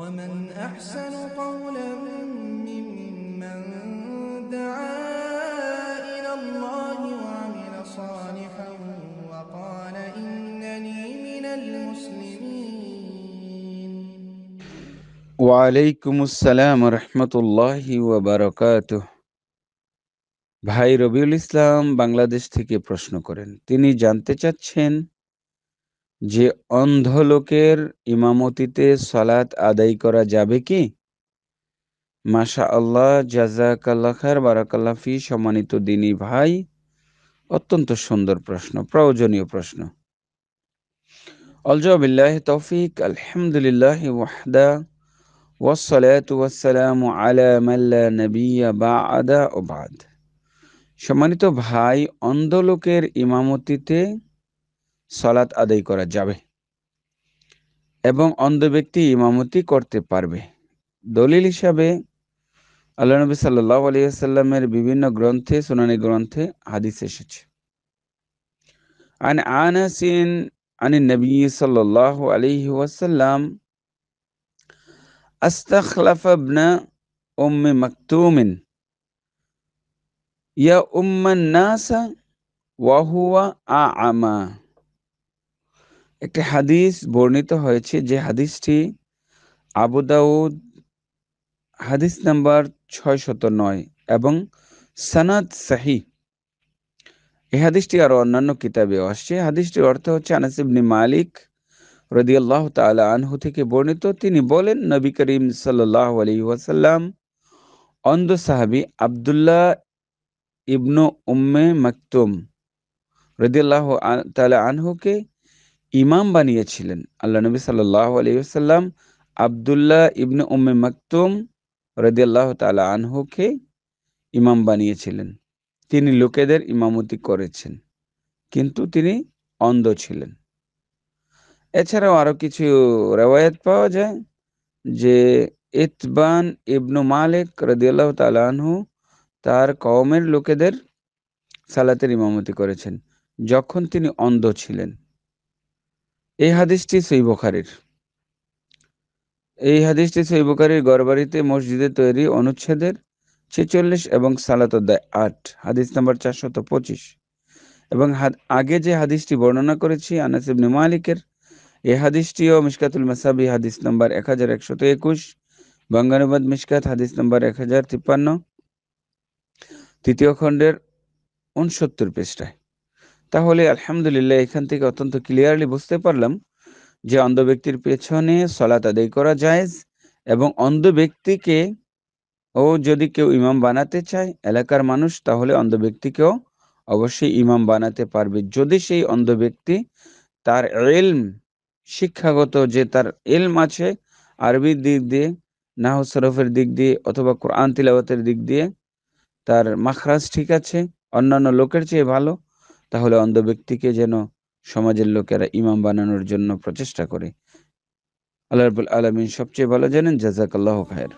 ومن أحسن قولا ممن دعا إلى الله وعمل صالحا وقال إنني من المسلمين وعليكم السلام ورحمة الله وبركاته ভাই রবিউল ইসলাম বাংলাদেশ থেকে প্রশ্ন করেন তিনি জানতে চাচ্ছেন যে অন্ধ লোকের ইমামতিতে সালাত আদায় করা যাবে কি মাশা আল্লাহ জাজাকাল্লা বারাকাল্লাফি সম্মানিত দিনী ভাই অত্যন্ত সুন্দর প্রশ্ন প্রয়োজনীয় প্রশ্ন আলজাবিল্লাহ তৌফিক আলহামদুলিল্লাহ ওয়াহদা ওয়াসালাতু ওয়াসসালামু আলা মাল্লা নবিয়া বাআদা ওবাদ সম্মানিত ভাই অন্ধ লোকের ইমামতিতে সলাৎ আদায় করা যাবে এবং অন্ধ ব্যক্তি ইমামতি করতে পারবে দলিল হিসাবে আল্লাহ নবী সাল্লাহ আলিয়াল্লামের বিভিন্ন গ্রন্থে সোনানি গ্রন্থে হাদিস এসেছে عن انس عن النبي صلى الله عليه وسلم একটি হাদিস বর্ণিত হয়েছে যে হাদিসটি আবু দাউদ হাদিস নাম্বার ছয় শত নয় এবং সনাদ সাহি এই হাদিসটি আরও অন্যান্য কিতাবেও আসছে হাদিসটির অর্থ হচ্ছে আনাসিবনি মালিক রদিয়াল্লাহ তালা আনহু থেকে বর্ণিত তিনি বলেন নবী করিম সাল্লাহ আলী ওয়াসাল্লাম অন্ধ সাহাবি আবদুল্লাহ ইবনু উম্মে মাকতুম রদিয়াল্লাহ তালা আনহুকে ইমাম বানিয়েছিলেন আল্লাহ নবী সাল্লাহ আলিয়াল্লাম আবদুল্লাহ ইবনে উম্মে মাকতুম রদিয়াল্লাহ তালা আনহুকে ইমাম বানিয়েছিলেন তিনি লোকেদের ইমামতি করেছেন কিন্তু তিনি অন্ধ ছিলেন এছাড়াও আরও কিছু রেওয়ায়ত পাওয়া যায় যে ইতবান ইবনু মালিক রদিয়াল্লাহ আনহু তার কওমের লোকেদের সালাতের ইমামতি করেছেন যখন তিনি অন্ধ ছিলেন এই হাদিসটি সই এই হাদিসটি সই বখারির গড়বাড়িতে মসজিদে তৈরি অনুচ্ছেদের ছেচল্লিশ এবং সালাত আট হাদিস নাম্বার চারশত পঁচিশ এবং আগে যে হাদিসটি বর্ণনা করেছি আনাসিব ইবনে মালিকের এই হাদিসটিও মিসকাতুল মাসাবি হাদিস নাম্বার এক হাজার একশত একুশ বঙ্গানুবাদ মিসকাত হাদিস নাম্বার এক হাজার তিপ্পান্ন তৃতীয় খণ্ডের উনসত্তর পৃষ্ঠায় তাহলে আলহামদুলিল্লাহ এখান থেকে অত্যন্ত ক্লিয়ারলি বুঝতে পারলাম যে অন্ধ ব্যক্তির পেছনে সলাত আদায় করা যায় এবং অন্ধ ব্যক্তিকে ও যদি কেউ ইমাম বানাতে চায় এলাকার মানুষ তাহলে অন্ধ ব্যক্তিকেও অবশ্যই ইমাম বানাতে পারবে যদি সেই অন্ধ ব্যক্তি তার এলম শিক্ষাগত যে তার এলম আছে আরবির দিক দিয়ে নাহ সরফের দিক দিয়ে অথবা কোরআন তিলাওয়াতের দিক দিয়ে তার মাখরাজ ঠিক আছে অন্যান্য লোকের চেয়ে ভালো তাহলে অন্ধ ব্যক্তিকে যেন সমাজের লোকেরা ইমাম বানানোর জন্য প্রচেষ্টা করে আল্লাহ আলমিন সবচেয়ে ভালো জানেন জাজাক আল্লাহ খায়ের